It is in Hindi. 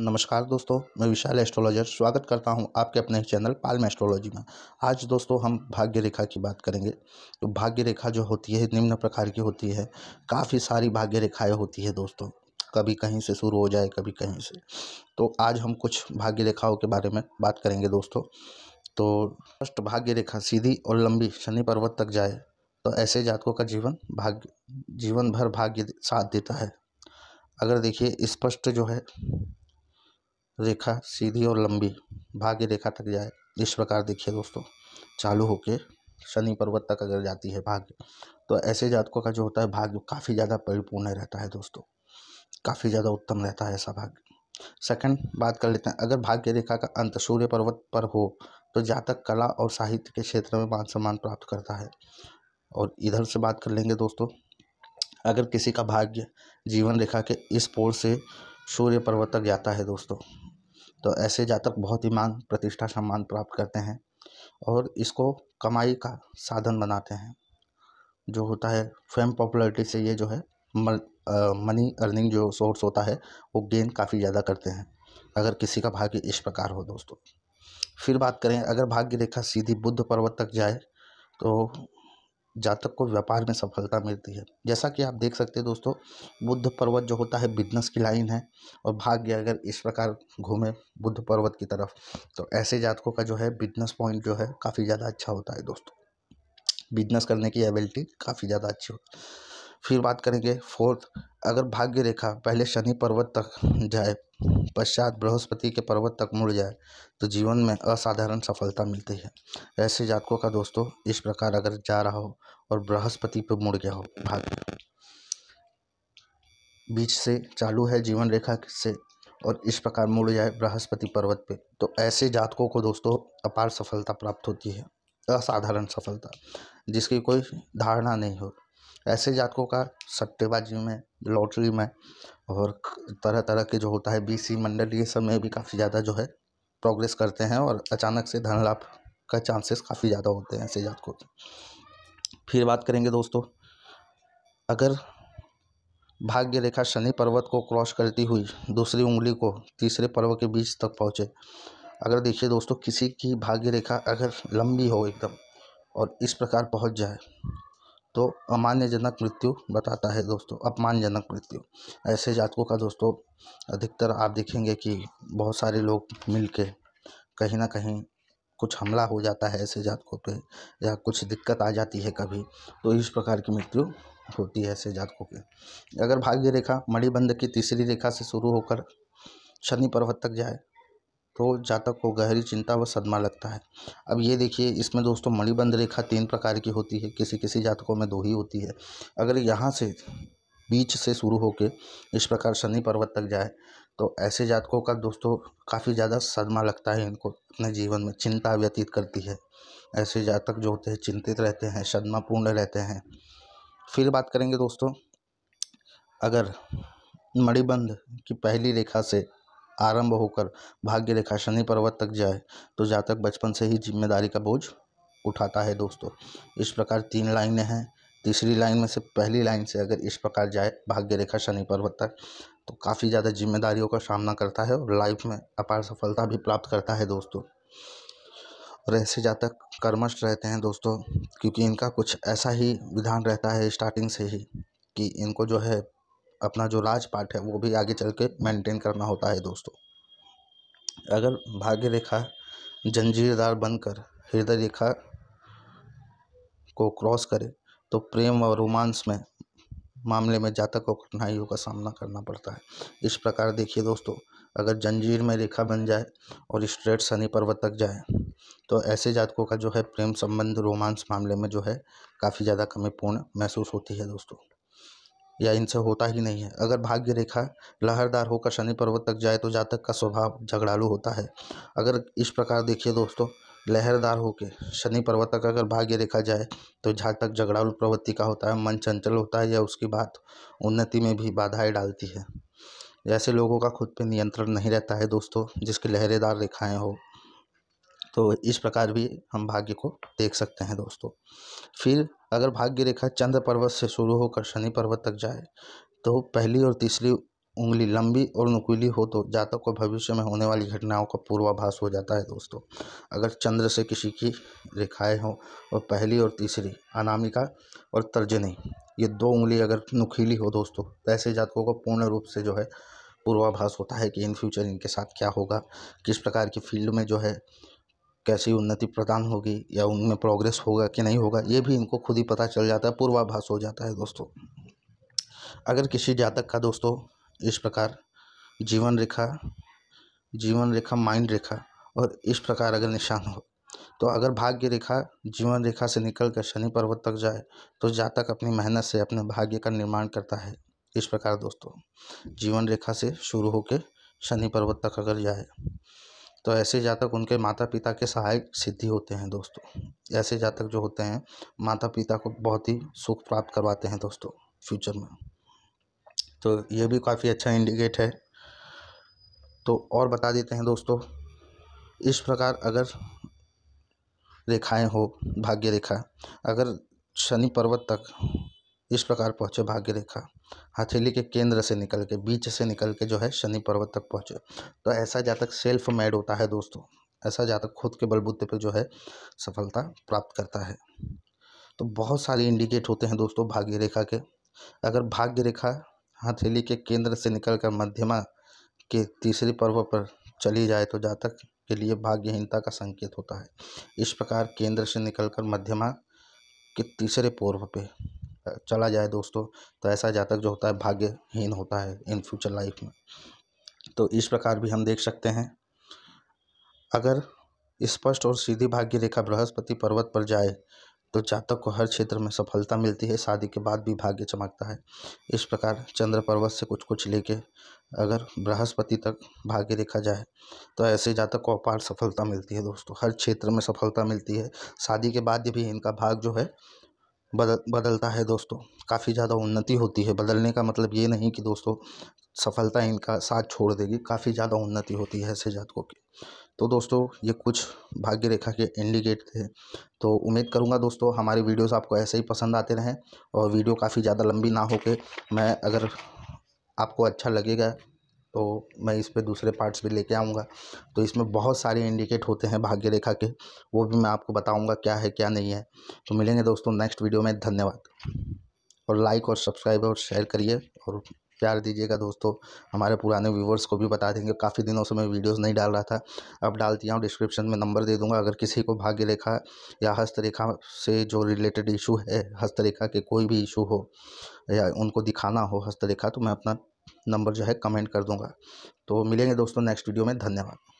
नमस्कार दोस्तों मैं विशाल एस्ट्रोलॉजर स्वागत करता हूं आपके अपने चैनल पालम एस्ट्रोलॉजी में आज दोस्तों हम भाग्य रेखा की बात करेंगे तो भाग्य रेखा जो होती है निम्न प्रकार की होती है काफ़ी सारी भाग्य रेखाएं होती है दोस्तों कभी कहीं से शुरू हो जाए कभी कहीं से तो आज हम कुछ भाग्य रेखाओं के बारे में बात करेंगे दोस्तों तो फर्स्ट भाग्य रेखा सीधी और लंबी शनि पर्वत तक जाए तो ऐसे जातकों का जीवन भाग्य जीवन भर भाग्य साथ देता है अगर देखिए स्पष्ट जो है रेखा सीधी और लंबी भाग्य रेखा तक जाए इस प्रकार देखिए दोस्तों चालू होके शनि पर्वत तक अगर जाती है भाग्य तो ऐसे जातकों का जो होता है भाग्य काफ़ी ज़्यादा परिपूर्ण रहता है दोस्तों काफ़ी ज़्यादा उत्तम रहता है ऐसा भाग्य सेकंड बात कर लेते हैं अगर भाग्य रेखा का अंत सूर्य पर्वत पर हो तो जातक कला और साहित्य के क्षेत्र में मान सम्मान प्राप्त करता है और इधर से बात कर लेंगे दोस्तों अगर किसी का भाग्य जीवन रेखा के इस पोल से सूर्य पर्वत तक जाता है दोस्तों तो ऐसे जातक बहुत ही मान प्रतिष्ठा सम्मान प्राप्त करते हैं और इसको कमाई का साधन बनाते हैं जो होता है फेम पॉपुलरिटी से ये जो है मनी अर्निंग जो सोर्स होता है वो गेन काफ़ी ज़्यादा करते हैं अगर किसी का भाग्य इस प्रकार हो दोस्तों फिर बात करें अगर भाग्य रेखा सीधी बुद्ध पर्वत तक जाए तो जातक को व्यापार में सफलता मिलती है जैसा कि आप देख सकते हैं दोस्तों बुद्ध पर्वत जो होता है बिजनेस की लाइन है और भाग्य अगर इस प्रकार घूमे बुद्ध पर्वत की तरफ तो ऐसे जातकों का जो है बिजनेस पॉइंट जो है काफ़ी ज़्यादा अच्छा होता है दोस्तों बिजनेस करने की एबिलिटी काफ़ी ज़्यादा अच्छी होती है फिर बात करेंगे फोर्थ अगर भाग्य रेखा पहले शनि पर्वत तक जाए पश्चात बृहस्पति के पर्वत तक मुड़ जाए तो जीवन में असाधारण सफलता मिलती है ऐसे जातकों का दोस्तों इस प्रकार अगर जा रहा हो और बृहस्पति पर मुड़ गया हो भाग्य बीच से चालू है जीवन रेखा से और इस प्रकार मुड़ जाए बृहस्पति पर्वत पे तो ऐसे जातकों को दोस्तों अपार सफलता प्राप्त होती है असाधारण सफलता जिसकी कोई धारणा नहीं हो ऐसे जातकों का सट्टेबाजी में लॉटरी में और तरह तरह के जो होता है बीसी मंडल ये सब में भी काफ़ी ज़्यादा जो है प्रोग्रेस करते हैं और अचानक से धन लाभ का चांसेस काफ़ी ज़्यादा होते हैं ऐसे जातकों के फिर बात करेंगे दोस्तों अगर भाग्य रेखा शनि पर्वत को क्रॉस करती हुई दूसरी उंगली को तीसरे पर्व के बीच तक पहुँचे अगर देखिए दोस्तों किसी की भाग्य रेखा अगर लंबी हो एकदम और इस प्रकार पहुँच जाए तो अमान्यजनक मृत्यु बताता है दोस्तों अपमानजनक मृत्यु ऐसे जातकों का दोस्तों अधिकतर आप देखेंगे कि बहुत सारे लोग मिल के कहीं ना कहीं कुछ हमला हो जाता है ऐसे जातकों पे या कुछ दिक्कत आ जाती है कभी तो इस प्रकार की मृत्यु होती है ऐसे जातकों की अगर भाग्य रेखा मणिबंध की तीसरी रेखा से शुरू होकर शनि पर्वत तक जाए तो जातक को गहरी चिंता व सदमा लगता है अब ये देखिए इसमें दोस्तों मणिबंध रेखा तीन प्रकार की होती है किसी किसी जातकों में दो ही होती है अगर यहाँ से बीच से शुरू होकर इस प्रकार शनि पर्वत तक जाए तो ऐसे जातकों का दोस्तों काफ़ी ज़्यादा सदमा लगता है इनको अपने जीवन में चिंता व्यतीत करती है ऐसे जातक जो होते हैं चिंतित रहते हैं सदमापूर्ण रहते हैं फिर बात करेंगे दोस्तों अगर मणिबंध की पहली रेखा से आरंभ होकर भाग्य रेखा शनि पर्वत तक जाए तो जातक बचपन से ही जिम्मेदारी का बोझ उठाता है दोस्तों इस प्रकार तीन लाइनें हैं तीसरी लाइन में से पहली लाइन से अगर इस प्रकार जाए भाग्य रेखा शनि पर्वत तक तो काफ़ी ज़्यादा जिम्मेदारियों का सामना करता है और लाइफ में अपार सफलता भी प्राप्त करता है दोस्तों और ऐसे जातक कर्मष्ट रहते हैं दोस्तों क्योंकि इनका कुछ ऐसा ही विधान रहता है स्टार्टिंग से ही कि इनको जो है अपना जो राज है वो भी आगे चल के मैंटेन करना होता है दोस्तों अगर भाग्य रेखा जंजीरदार बनकर हृदय रेखा को क्रॉस करे तो प्रेम और रोमांस में मामले में जातक को कठिनाइयों का सामना करना पड़ता है इस प्रकार देखिए दोस्तों अगर जंजीर में रेखा बन जाए और स्ट्रेट शनि पर्वत तक जाए तो ऐसे जातकों का जो है प्रेम संबंध रोमांस मामले में जो है काफ़ी ज़्यादा कमी पूर्ण महसूस होती है दोस्तों या इनसे होता ही नहीं है अगर भाग्य रेखा लहरदार होकर शनि पर्वत तक जाए तो जातक का स्वभाव झगड़ालू होता है अगर इस प्रकार देखिए दोस्तों लहरदार होकर शनि पर्वत तक अगर भाग्य रेखा जाए तो जातक झगड़ालू प्रवृत्ति का होता है मन चंचल होता है या उसकी बात उन्नति में भी बाधाएं डालती है ऐसे लोगों का खुद पर नियंत्रण नहीं रहता है दोस्तों जिसकी लहरेदार रेखाएँ हो तो इस प्रकार भी हम भाग्य को देख सकते हैं दोस्तों फिर अगर भाग्य रेखा चंद्र पर्वत से शुरू होकर शनि पर्वत तक जाए तो पहली और तीसरी उंगली लंबी और नुकीली हो तो जातक को भविष्य में होने वाली घटनाओं का पूर्वाभास हो जाता है दोस्तों अगर चंद्र से किसी की रेखाएं हों और पहली और तीसरी अनामिका और तर्जनी ये दो उंगली अगर नुकीली हो दोस्तों तो ऐसे जातकों को पूर्ण रूप से जो है पूर्वाभास होता है कि इन फ्यूचर इनके साथ क्या होगा किस प्रकार की फील्ड में जो है कैसी उन्नति प्रदान होगी या उनमें प्रोग्रेस होगा कि नहीं होगा ये भी इनको खुद ही पता चल जाता है पूर्वाभास हो जाता है दोस्तों अगर किसी जातक का दोस्तों इस प्रकार जीवन रेखा जीवन रेखा माइंड रेखा और इस प्रकार अगर निशान हो तो अगर भाग्य रेखा जीवन रेखा से निकल कर शनि पर्वत तक जाए तो जातक अपनी मेहनत से अपने भाग्य का निर्माण करता है इस प्रकार दोस्तों जीवन रेखा से शुरू होकर शनि पर्वत तक अगर जाए तो ऐसे जातक उनके माता पिता के सहायक सिद्धि होते हैं दोस्तों ऐसे जातक जो होते हैं माता पिता को बहुत ही सुख प्राप्त करवाते हैं दोस्तों फ्यूचर में तो ये भी काफ़ी अच्छा इंडिकेट है तो और बता देते हैं दोस्तों इस प्रकार अगर रेखाएं हो भाग्य रेखा अगर शनि पर्वत तक इस प्रकार पहुँचे भाग्य रेखा हथेली के केंद्र से निकल के बीच से निकल के जो है शनि पर्वत तक पहुँचे तो ऐसा जातक सेल्फ मेड होता है दोस्तों ऐसा जातक खुद के बलबूते पर जो है सफलता प्राप्त करता है तो बहुत सारे इंडिकेट होते हैं दोस्तों भाग्य रेखा के अगर भाग्य रेखा हथेली के केंद्र से निकल कर मध्यमा के तीसरे पर्व पर चली जाए तो जातक के लिए भाग्यहीनता का संकेत होता है इस प्रकार केंद्र से निकलकर मध्यमा के तीसरे पर्व पे चला जाए दोस्तों तो ऐसा जातक जो होता है भाग्यहीन होता है इन फ्यूचर लाइफ में तो इस प्रकार भी हम देख सकते हैं अगर स्पष्ट और सीधी भाग्य रेखा बृहस्पति पर्वत पर जाए तो जातक को हर क्षेत्र में सफलता मिलती है शादी के बाद भी भाग्य चमकता है इस प्रकार चंद्र पर्वत से कुछ कुछ लेके अगर बृहस्पति तक भाग्य रेखा जाए तो ऐसे जातक को अपार सफलता मिलती है दोस्तों हर क्षेत्र में सफलता मिलती है शादी के बाद भी इनका भाग जो है बदल बदलता है दोस्तों काफ़ी ज़्यादा उन्नति होती है बदलने का मतलब ये नहीं कि दोस्तों सफलता इनका साथ छोड़ देगी काफ़ी ज़्यादा उन्नति होती है ऐसे जातकों की तो दोस्तों ये कुछ भाग्य रेखा के इंडिकेट थे तो उम्मीद करूँगा दोस्तों हमारे वीडियोस आपको ऐसे ही पसंद आते रहें और वीडियो काफ़ी ज़्यादा लंबी ना हो के मैं अगर आपको अच्छा लगेगा तो मैं इस पर दूसरे पार्ट्स भी लेके आऊँगा तो इसमें बहुत सारे इंडिकेट होते हैं भाग्य रेखा के वो भी मैं आपको बताऊँगा क्या है क्या नहीं है तो मिलेंगे दोस्तों नेक्स्ट वीडियो में धन्यवाद और लाइक और सब्सक्राइब और शेयर करिए और प्यार दीजिएगा दोस्तों हमारे पुराने व्यूवर्स को भी बता देंगे काफ़ी दिनों से मैं वीडियोस नहीं डाल रहा था अब डाल दिया हूँ डिस्क्रिप्शन में नंबर दे दूंगा अगर किसी को भाग्य रेखा या हस्तरेखा से जो रिलेटेड इशू है हस्तरेखा के कोई भी इशू हो या उनको दिखाना हो हस्तरेखा तो मैं अपना नंबर जो है कमेंट कर दूँगा तो मिलेंगे दोस्तों नेक्स्ट वीडियो में धन्यवाद